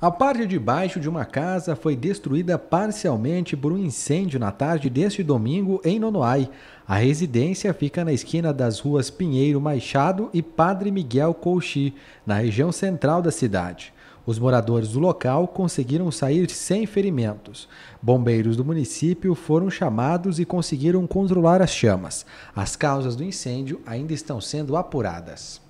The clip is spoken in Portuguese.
A parte de baixo de uma casa foi destruída parcialmente por um incêndio na tarde deste domingo em Nonoai. A residência fica na esquina das ruas Pinheiro Machado e Padre Miguel Couchi, na região central da cidade. Os moradores do local conseguiram sair sem ferimentos. Bombeiros do município foram chamados e conseguiram controlar as chamas. As causas do incêndio ainda estão sendo apuradas.